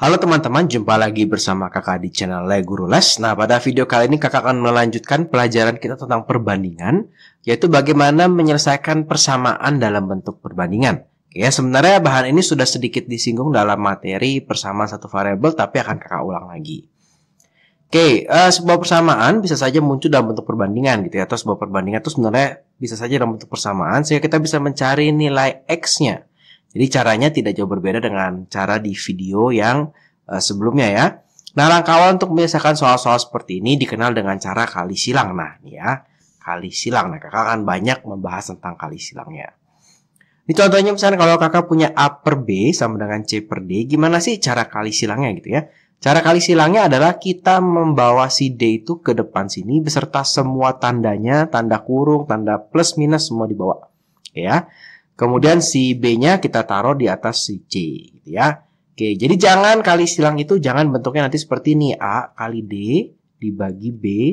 Halo teman-teman, jumpa lagi bersama kakak di channel Le Guru Les. Nah, pada video kali ini kakak akan melanjutkan pelajaran kita tentang perbandingan, yaitu bagaimana menyelesaikan persamaan dalam bentuk perbandingan. Ya, sebenarnya bahan ini sudah sedikit disinggung dalam materi persamaan satu variabel, tapi akan kakak ulang lagi. Oke, uh, sebuah persamaan bisa saja muncul dalam bentuk perbandingan gitu ya, atau sebuah perbandingan itu sebenarnya bisa saja dalam bentuk persamaan, sehingga kita bisa mencari nilai X-nya jadi caranya tidak jauh berbeda dengan cara di video yang uh, sebelumnya ya. Nah, langkah awal untuk menyelesaikan soal-soal seperti ini dikenal dengan cara kali silang. Nah, ya, kali silang. Nah, kakak akan banyak membahas tentang kali silangnya. Ini contohnya misalnya kalau kakak punya A per B sama dengan C per D, gimana sih cara kali silangnya gitu ya? Cara kali silangnya adalah kita membawa si D itu ke depan sini beserta semua tandanya, tanda kurung, tanda plus minus semua dibawa. Ya. Kemudian si B-nya kita taruh di atas si C gitu ya. Oke, jadi jangan kali silang itu jangan bentuknya nanti seperti ini A kali D dibagi B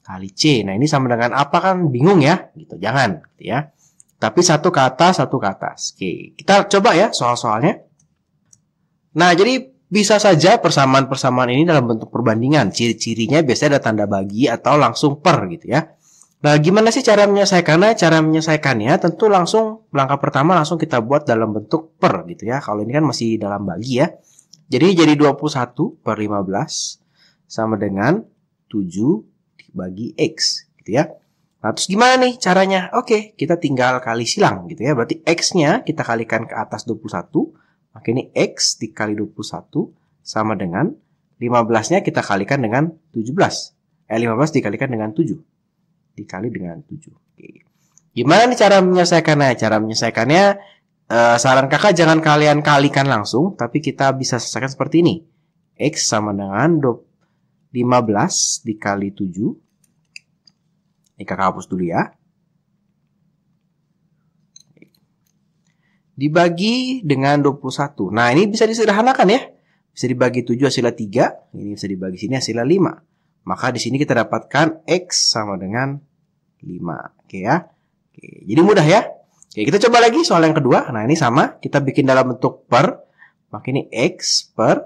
kali C. Nah, ini sama dengan apa kan bingung ya? Gitu. Jangan gitu ya. Tapi satu ke atas, satu ke atas. Oke, kita coba ya soal-soalnya. Nah, jadi bisa saja persamaan-persamaan ini dalam bentuk perbandingan. Ciri-cirinya biasanya ada tanda bagi atau langsung per gitu ya. Nah, gimana sih cara menyelesaikannya? Cara menyelesaikannya tentu langsung langkah pertama langsung kita buat dalam bentuk per gitu ya. Kalau ini kan masih dalam bagi ya. Jadi jadi 21 per 15 sama dengan 7 dibagi X gitu ya. Nah, terus gimana nih caranya? Oke, kita tinggal kali silang gitu ya. Berarti X-nya kita kalikan ke atas 21. Maka ini X dikali 21 sama dengan 15-nya kita kalikan dengan 17. Eh, 15 dikalikan dengan 7 dikali dengan 7. Oke. Gimana nih cara menyelesaikannya? Cara menyelesaikannya uh, saran kakak jangan kalian kalikan langsung, tapi kita bisa selesaikan seperti ini. X sama dengan 15 dikali 7. Ini kakak hapus dulu ya. Dibagi dengan 21. Nah, ini bisa disederhanakan ya. Bisa dibagi 7 hasilnya 3. Ini bisa dibagi sini hasilnya 5. Maka di sini kita dapatkan X sama dengan 5. Oke ya. Oke, jadi mudah ya. Oke, kita coba lagi soal yang kedua. Nah, ini sama. Kita bikin dalam bentuk per. Maka ini X per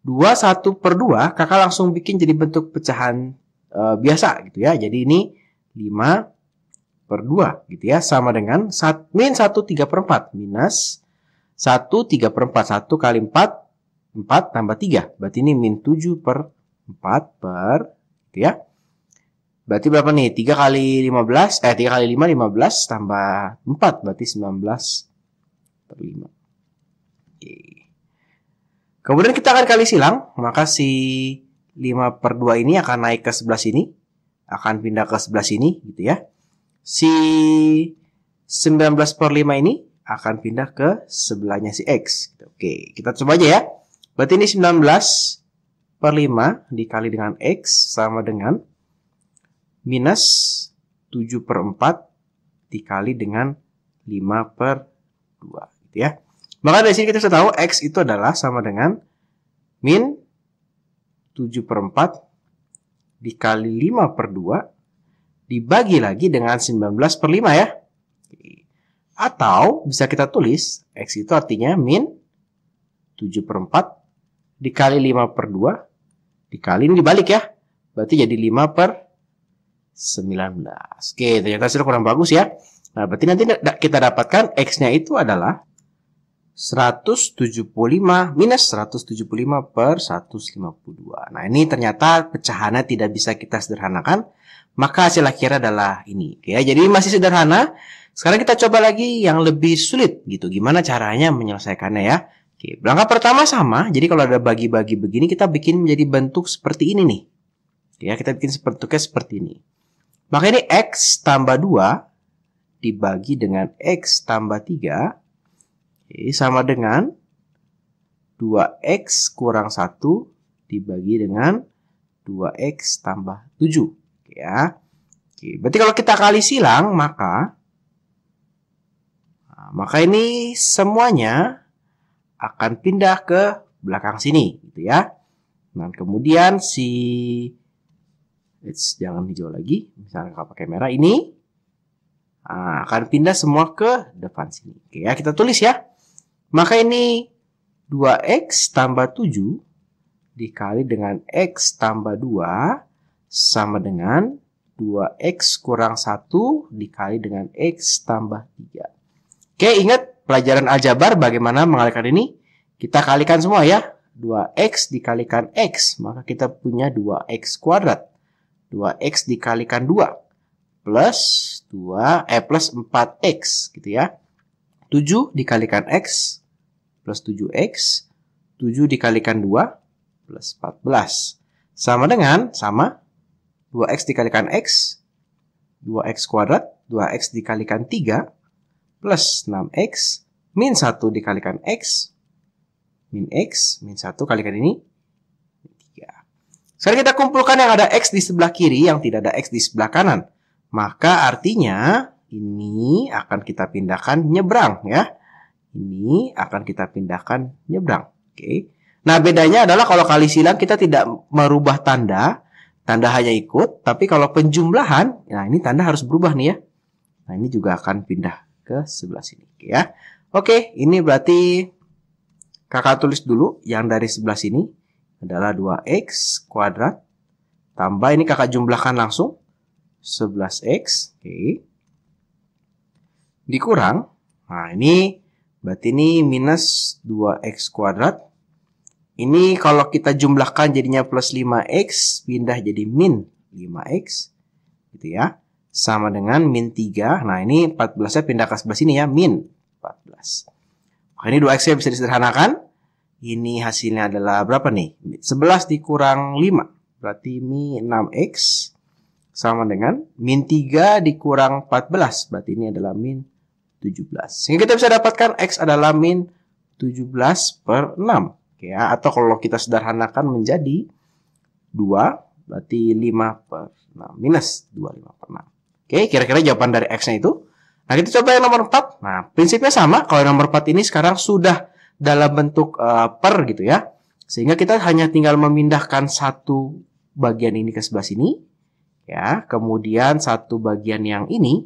2, 1 per 2. Kakak langsung bikin jadi bentuk pecahan e, biasa gitu ya. Jadi ini 5 per 2 gitu ya. Sama dengan min 1, 3 per 4. Minus 1, 3 per 4. 1 kali 4, 4 tambah 3. Berarti ini min 7 per 4 per gitu ya. Berarti berapa nih? 3 kali 15, eh 3 kali 5, 15 tambah 4, berarti 19 per 5. Oke. Kemudian kita akan kali silang, maka si 5 per 2 ini akan naik ke sebelah sini, akan pindah ke sebelah sini gitu ya. Si 19 per 5 ini akan pindah ke sebelahnya si X. Gitu. Oke, kita coba aja ya. Berarti ini 19 per 5 dikali dengan X sama dengan minus 7 per 4 dikali dengan 5 per 2 gitu ya. Maka dari sini kita sudah tahu X itu adalah sama dengan min 7 per 4 dikali 5 per 2 dibagi lagi dengan 19 per 5 ya. Atau bisa kita tulis X itu artinya min 7 per 4 dikali 5 per 2 Dikali ini dibalik ya. Berarti jadi 5 per 19. Oke, ternyata sudah kurang bagus ya. Nah, berarti nanti kita dapatkan X-nya itu adalah 175 minus 175 per 152. Nah, ini ternyata pecahannya tidak bisa kita sederhanakan. Maka hasil akhirnya adalah ini. Oke, ya, jadi masih sederhana. Sekarang kita coba lagi yang lebih sulit gitu. Gimana caranya menyelesaikannya ya. Oke, langkah pertama sama. Jadi kalau ada bagi-bagi begini, kita bikin menjadi bentuk seperti ini nih. Ya, kita bikin bentuknya seperti ini. Maka ini X tambah 2 dibagi dengan X tambah 3. Oke, sama dengan 2X kurang 1 dibagi dengan 2X tambah 7. Oke, ya. Oke, berarti kalau kita kali silang, maka... Nah, maka ini semuanya akan pindah ke belakang sini gitu ya. Nah, kemudian si It's, jangan hijau lagi, misalnya kalau pakai merah ini nah, akan pindah semua ke depan sini. Oke ya, kita tulis ya. Maka ini 2x tambah 7 dikali dengan x tambah 2 sama dengan 2x kurang 1 dikali dengan x tambah 3. Oke, ingat pelajaran aljabar bagaimana mengalihkan ini? Kita kalikan semua ya. 2x dikalikan x, maka kita punya 2x kuadrat. 2x dikalikan 2 plus 2 eh plus 4x gitu ya. 7 dikalikan x plus 7x, 7 dikalikan 2 plus 14. Sama dengan sama 2x dikalikan x 2x kuadrat, 2x dikalikan 3 plus 6x min 1 dikalikan x min x min 1 kalikan ini 3. Sekarang kita kumpulkan yang ada x di sebelah kiri yang tidak ada x di sebelah kanan. Maka artinya ini akan kita pindahkan nyebrang ya. Ini akan kita pindahkan nyebrang. Oke. Nah, bedanya adalah kalau kali silang kita tidak merubah tanda, tanda hanya ikut, tapi kalau penjumlahan, nah ini tanda harus berubah nih ya. Nah, ini juga akan pindah ke sebelah sini ya. Oke, ini berarti kakak tulis dulu yang dari sebelah sini adalah 2x kuadrat tambah ini kakak jumlahkan langsung 11x. Oke. Dikurang. Nah, ini berarti ini minus 2x kuadrat ini kalau kita jumlahkan jadinya plus 5x, pindah jadi min 5x. Gitu ya sama dengan min 3. Nah, ini 14-nya pindah ke sebelah sini ya, min 14. Oke, ini 2x-nya bisa disederhanakan. Ini hasilnya adalah berapa nih? 11 dikurang 5. Berarti min 6x sama dengan min 3 dikurang 14. Berarti ini adalah min 17. Sehingga kita bisa dapatkan x adalah min 17 per 6. Oke, ya. Atau kalau kita sederhanakan menjadi 2, berarti 5 per 6 minus 2, 5 per 6. Oke, kira-kira jawaban dari X-nya itu. Nah, kita coba yang nomor 4. Nah, prinsipnya sama. Kalau yang nomor 4 ini sekarang sudah dalam bentuk uh, per gitu ya. Sehingga kita hanya tinggal memindahkan satu bagian ini ke sebelah sini. Ya, kemudian satu bagian yang ini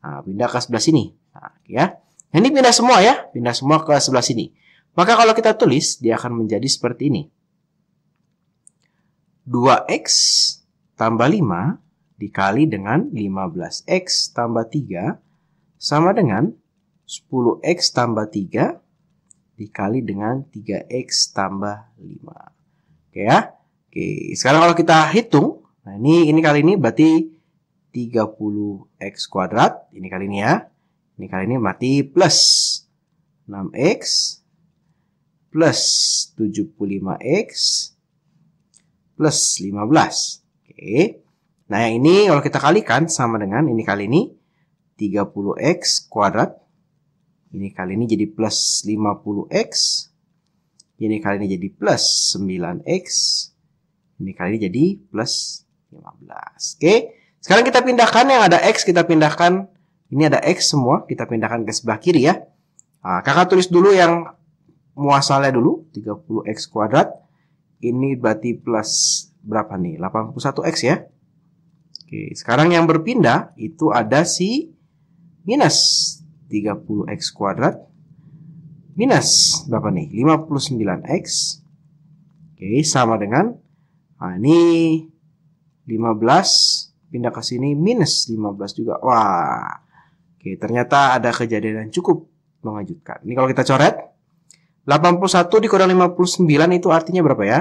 nah, pindah ke sebelah sini. Nah, ya. Nah, ini pindah semua ya, pindah semua ke sebelah sini. Maka kalau kita tulis dia akan menjadi seperti ini. 2x tambah 5 dikali dengan 15x tambah 3 sama dengan 10x tambah 3 dikali dengan 3x tambah 5. Oke ya. Oke, sekarang kalau kita hitung, nah ini ini kali ini berarti 30x kuadrat, ini kali ini ya. Ini kali ini mati plus 6x plus 75x plus 15. Oke. Nah, yang ini kalau kita kalikan sama dengan ini kali ini 30x kuadrat. Ini kali ini jadi plus 50x. Ini kali ini jadi plus 9x. Ini kali ini jadi plus 15. Oke. Sekarang kita pindahkan yang ada x kita pindahkan. Ini ada x semua, kita pindahkan ke sebelah kiri ya. Nah, kakak tulis dulu yang muasalnya dulu 30x kuadrat ini berarti plus berapa nih 81x ya Oke, sekarang yang berpindah itu ada si minus 30x kuadrat minus berapa nih? 59x. Oke, sama dengan nah ini 15 pindah ke sini minus 15 juga. Wah. Oke, ternyata ada kejadian yang cukup mengejutkan. Ini kalau kita coret 81 dikurang 59 itu artinya berapa ya?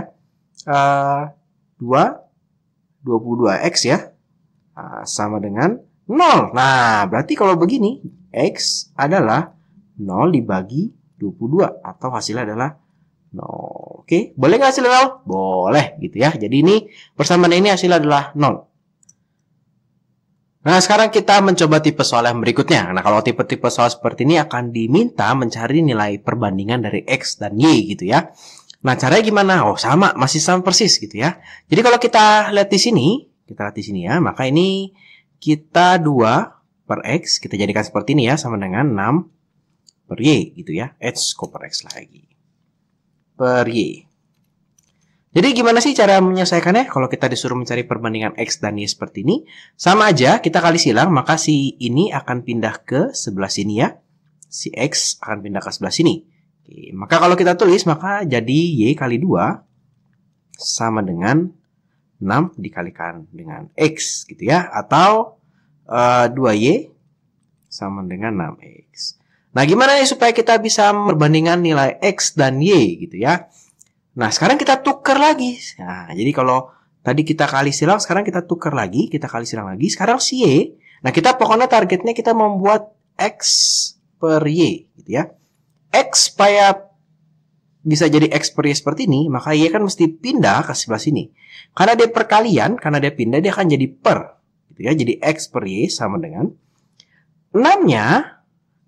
Uh, 2 22x ya. Ah, sama dengan 0. Nah, berarti kalau begini, X adalah 0 dibagi 22 atau hasilnya adalah 0. Oke, boleh nggak hasilnya 0? Boleh gitu ya. Jadi ini persamaan ini hasilnya adalah 0. Nah, sekarang kita mencoba tipe soal yang berikutnya. Nah, kalau tipe-tipe soal seperti ini akan diminta mencari nilai perbandingan dari X dan Y gitu ya. Nah, caranya gimana? Oh, sama, masih sama persis gitu ya. Jadi kalau kita lihat di sini, kita lihat di sini ya. Maka ini kita 2 per X. Kita jadikan seperti ini ya. Sama dengan 6 per Y gitu ya. X per X lagi. Per Y. Jadi gimana sih cara menyelesaikannya? Kalau kita disuruh mencari perbandingan X dan Y seperti ini. Sama aja kita kali silang. Maka si ini akan pindah ke sebelah sini ya. Si X akan pindah ke sebelah sini. Oke, maka kalau kita tulis maka jadi Y kali 2 sama dengan 6 dikalikan dengan X gitu ya. Atau uh, eh, 2Y sama dengan 6X. Nah gimana ya supaya kita bisa perbandingan nilai X dan Y gitu ya. Nah sekarang kita tuker lagi. Nah jadi kalau tadi kita kali silang sekarang kita tuker lagi. Kita kali silang lagi. Sekarang si Y. Nah kita pokoknya targetnya kita membuat X per Y gitu ya. X supaya bisa jadi y seperti ini, maka Y kan mesti pindah ke sebelah sini. Karena dia perkalian, karena dia pindah, dia akan jadi per. Gitu ya, jadi X per Y sama dengan 6-nya,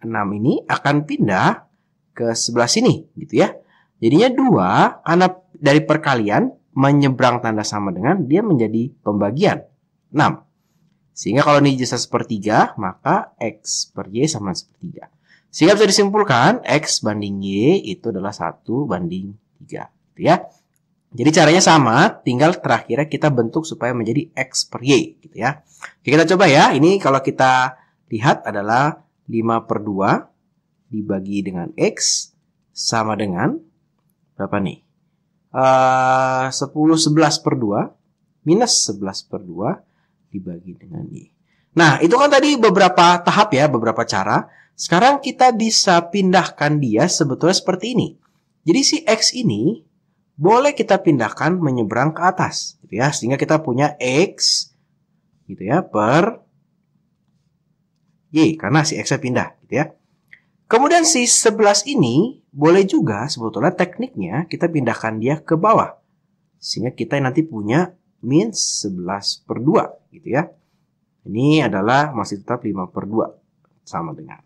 6 ini akan pindah ke sebelah sini, gitu ya. Jadinya 2, karena dari perkalian, menyeberang tanda sama dengan, dia menjadi pembagian. 6. Sehingga kalau ini jasa sepertiga, maka X per Y sama sepertiga. Sehingga bisa disimpulkan X banding Y itu adalah 1 banding 3. Gitu ya. Jadi caranya sama, tinggal terakhirnya kita bentuk supaya menjadi X per Y gitu ya. Oke, kita coba ya. Ini kalau kita lihat adalah 5 per 2 dibagi dengan X sama dengan berapa nih? Uh, 10, 11 per 2 minus 11 per 2 dibagi dengan Y. Nah, itu kan tadi beberapa tahap ya, beberapa cara. Sekarang kita bisa pindahkan dia sebetulnya seperti ini. Jadi si X ini boleh kita pindahkan menyeberang ke atas gitu ya sehingga kita punya x gitu ya per y karena si x-nya pindah gitu ya. Kemudian si 11 ini boleh juga sebetulnya tekniknya kita pindahkan dia ke bawah sehingga kita nanti punya min 11 per 2 gitu ya. Ini adalah masih tetap 5 per 2 sama dengan.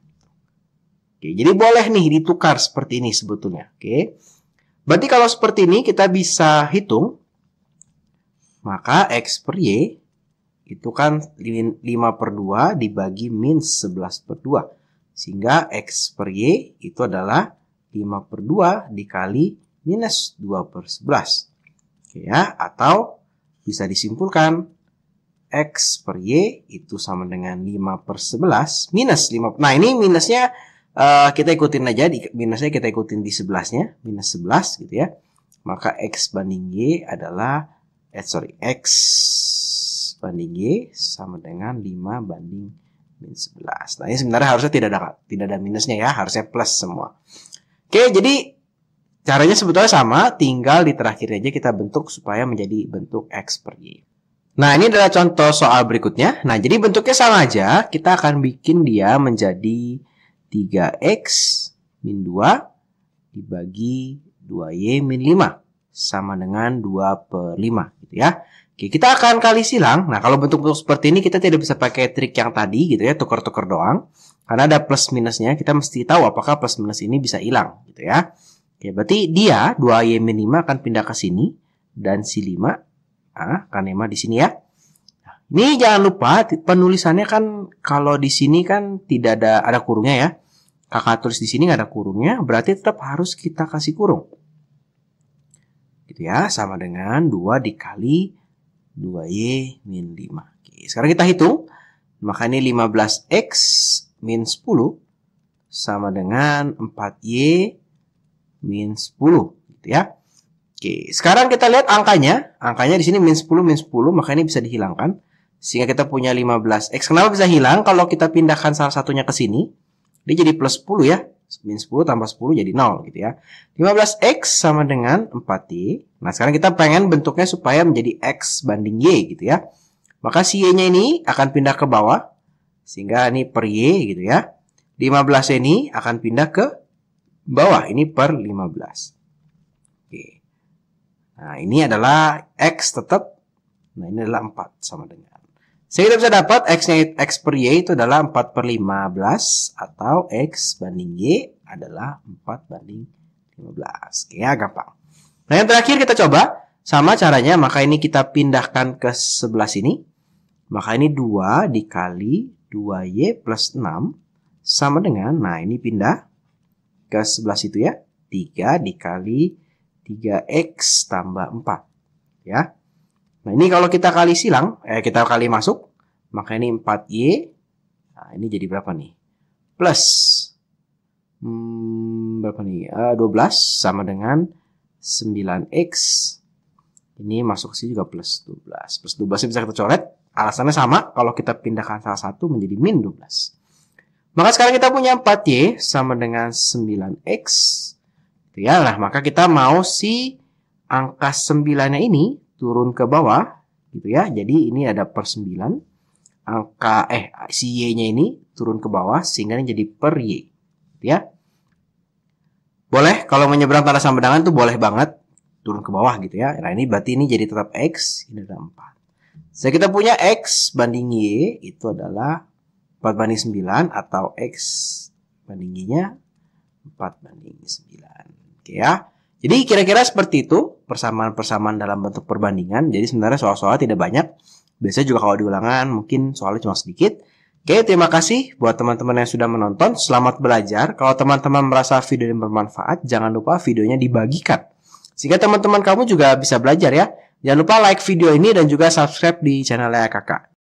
Oke, jadi boleh nih ditukar seperti ini sebetulnya. Oke. Berarti kalau seperti ini kita bisa hitung. Maka X per Y itu kan 5 per 2 dibagi min 11 per 2. Sehingga X per Y itu adalah 5 per 2 dikali minus 2 per 11. Oke ya, atau bisa disimpulkan X per Y itu sama dengan 5 per 11 minus 5. Nah ini minusnya uh, kita ikutin aja, di, minusnya kita ikutin di sebelasnya, minus 11 gitu ya. Maka X banding Y adalah, eh sorry, X banding Y sama dengan 5 banding minus 11. Nah ini sebenarnya harusnya tidak ada, tidak ada minusnya ya, harusnya plus semua. Oke jadi caranya sebetulnya sama, tinggal di terakhir aja kita bentuk supaya menjadi bentuk X per Y. Nah, ini adalah contoh soal berikutnya. Nah, jadi bentuknya sama aja. Kita akan bikin dia menjadi 3x min 2 dibagi 2y min 5. Sama dengan 2 per 5 gitu ya. Oke, kita akan kali silang. Nah, kalau bentuk-bentuk seperti ini kita tidak bisa pakai trik yang tadi gitu ya, tukar-tukar doang. Karena ada plus minusnya, kita mesti tahu apakah plus minus ini bisa hilang gitu ya. Oke, berarti dia 2y min 5 akan pindah ke sini. Dan si 5 Nah, kanema di sini ya. Nah, ini jangan lupa penulisannya kan kalau di sini kan tidak ada ada kurungnya ya. Kakak tulis di sini nggak ada kurungnya, berarti tetap harus kita kasih kurung. Gitu ya, sama dengan 2 dikali 2Y min 5. Oke, sekarang kita hitung. Maka ini 15X min 10 sama dengan 4Y min 10. Gitu ya. Oke, sekarang kita lihat angkanya. Angkanya di sini min 10, min 10, maka ini bisa dihilangkan. Sehingga kita punya 15. X kenapa bisa hilang? Kalau kita pindahkan salah satunya ke sini, dia jadi plus 10 ya. Min 10 tambah 10 jadi 0 gitu ya. 15X sama dengan 4Y. Nah, sekarang kita pengen bentuknya supaya menjadi X banding Y gitu ya. Maka si Y-nya ini akan pindah ke bawah. Sehingga ini per Y gitu ya. 15 ini akan pindah ke bawah. Ini per 15. Nah, ini adalah X tetap. Nah, ini adalah 4 sama dengan. Saya kita bisa dapat X-nya X per Y itu adalah 4 per 15 atau X banding Y adalah 4 banding 15. Oke, ya, gampang. Nah, yang terakhir kita coba. Sama caranya, maka ini kita pindahkan ke sebelah sini. Maka ini 2 dikali 2Y plus 6 sama dengan, nah ini pindah ke sebelah situ ya. 3 dikali 3x tambah 4. Ya. Nah, ini kalau kita kali silang, eh, kita kali masuk, maka ini 4y. Nah, ini jadi berapa nih? Plus hmm, berapa nih? Uh, eh, 12 sama dengan 9x. Ini masuk ke sini juga plus 12. Plus 12 bisa kita coret. Alasannya sama kalau kita pindahkan salah satu menjadi min 12. Maka sekarang kita punya 4y sama dengan 9x ya lah maka kita mau si angka 9-nya ini turun ke bawah gitu ya. Jadi ini ada per 9 angka eh si y-nya ini turun ke bawah sehingga ini jadi per y gitu ya. Boleh kalau menyeberang tanda dengan tuh boleh banget turun ke bawah gitu ya. Nah ini berarti ini jadi tetap X, ini ada 4. Saya so, kita punya X banding Y itu adalah 4 banding 9 atau X banding Y-nya 4 banding 9. Oke ya. Jadi kira-kira seperti itu persamaan-persamaan dalam bentuk perbandingan. Jadi sebenarnya soal-soal tidak banyak. Biasanya juga kalau diulangan mungkin soalnya cuma sedikit. Oke, terima kasih buat teman-teman yang sudah menonton. Selamat belajar. Kalau teman-teman merasa video ini bermanfaat, jangan lupa videonya dibagikan. Sehingga teman-teman kamu juga bisa belajar ya. Jangan lupa like video ini dan juga subscribe di channelnya kakak.